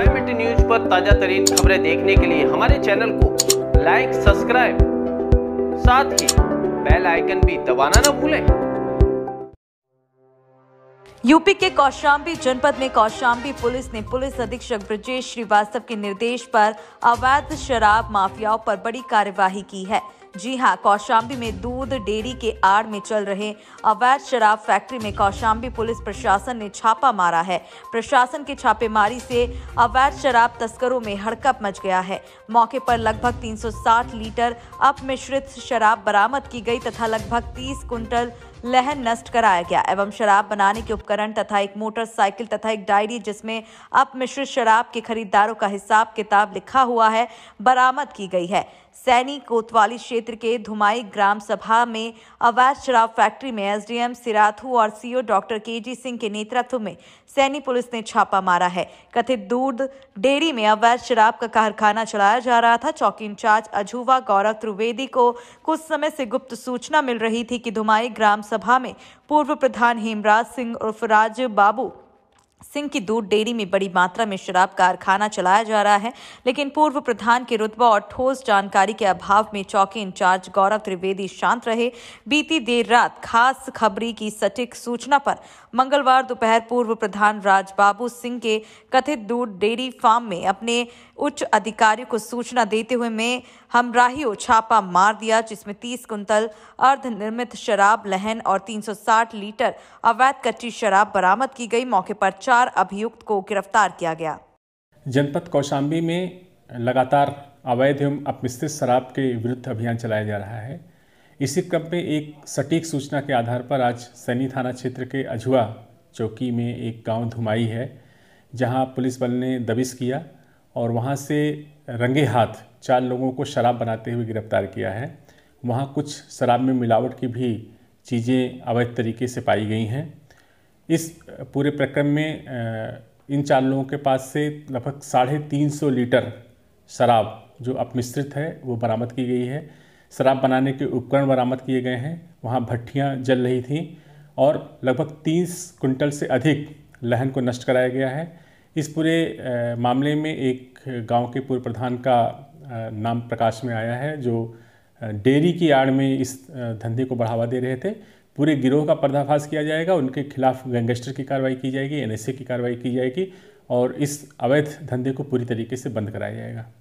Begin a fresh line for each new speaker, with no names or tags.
private news पर ताजा तरीन खबरें देखने के लिए हमारे चैनल को लाइक सब्सक्राइब साथ ही बेल आइकन भी दबाना न भूलें
यूपी के कौशाम्बी जनपद में कौशाम्बी पुलिस ने पुलिस अधीक्षक ब्रजेश श्रीवास्तव के निर्देश पर अवैध शराब माफियाओं पर बड़ी कार्यवाही की है जी हां कौशाम्बी में दूध डेयरी के आड़ में चल रहे अवैध शराब फैक्ट्री में कौशाम्बी पुलिस प्रशासन ने छापा मारा है प्रशासन के छापेमारी से अवैध शराब तस्करों में हड़कप मच गया है मौके पर लगभग 360 लीटर अपमिश्रित शराब बरामद की गई तथा लगभग 30 कुंटल लहन नष्ट कराया गया एवं शराब बनाने के उपकरण तथा एक मोटरसाइकिल तथा एक डायरी जिसमें अप मिश्रित शराब के खरीदारों का हिसाब किताब लिखा हुआ है बरामद की गई है सैनी कोतवाली क्षेत्र के धुमाई ग्राम सभा में अवैध शराब फैक्ट्री में एसडीएम सिराथू और सीओ डॉक्टर जी सिंह के नेतृत्व में सैनी पुलिस ने छापा मारा है कथित दूध डेयरी में अवैध शराब का कारखाना चलाया जा रहा था चौकी इंचार्ज अजूवा गौरव त्रिवेदी को कुछ समय से गुप्त सूचना मिल रही थी कि धुमाई ग्राम सभा में पूर्व प्रधान हेमराज सिंह उर्फ राज बाबू सिंह की दूध डेयरी में बड़ी मात्रा में शराब कारखाना चलाया जा रहा है लेकिन पूर्व प्रधान के रुतबा और ठोस जानकारी के अभाव में चौकी इंचार्ज गौरव त्रिवेदी शांत रहे बीती देर रात खास खबरी की सटीक सूचना पर मंगलवार दोपहर पूर्व प्रधान राजबाबू सिंह के कथित दूध डेयरी फार्म में अपने उच्च अधिकारियों को सूचना देते हुए मैं हमराहियों छापा मार दिया जिसमें तीस कुंतल अर्धनिर्मित शराब लहन और तीन लीटर अवैध कच्ची शराब बरामद की गई मौके पर चार अभियुक्त को गिरफ्तार किया गया
जनपद कौशाम्बी में लगातार अवैध एवं अपमिश्रित शराब के विरुद्ध अभियान चलाया जा रहा है इसी क्रम में एक सटीक सूचना के आधार पर आज सैनी थाना क्षेत्र के अझुआ चौकी में एक गांव धुमाई है जहां पुलिस बल ने दबिश किया और वहां से रंगे हाथ चार लोगों को शराब बनाते हुए गिरफ्तार किया है वहां कुछ शराब में मिलावट की भी चीज़ें अवैध तरीके से पाई गई हैं इस पूरे प्रक्रम में इन चार लोगों के पास से लगभग साढ़े तीन सौ लीटर शराब जो अपमिश्रित है वो बरामद की गई है शराब बनाने के उपकरण बरामद किए गए हैं वहाँ भट्टियाँ जल रही थीं और लगभग तीस कुंटल से अधिक लहन को नष्ट कराया गया है इस पूरे मामले में एक गांव के पूर्व प्रधान का नाम प्रकाश में आया है जो डेयरी की आड़ में इस धंधे को बढ़ावा दे रहे थे पूरे गिरोह का पर्दाफाश किया जाएगा उनके खिलाफ गैंगस्टर की कार्रवाई की जाएगी एनएसए की कार्रवाई की जाएगी और इस अवैध धंधे को पूरी तरीके से बंद कराया जाएगा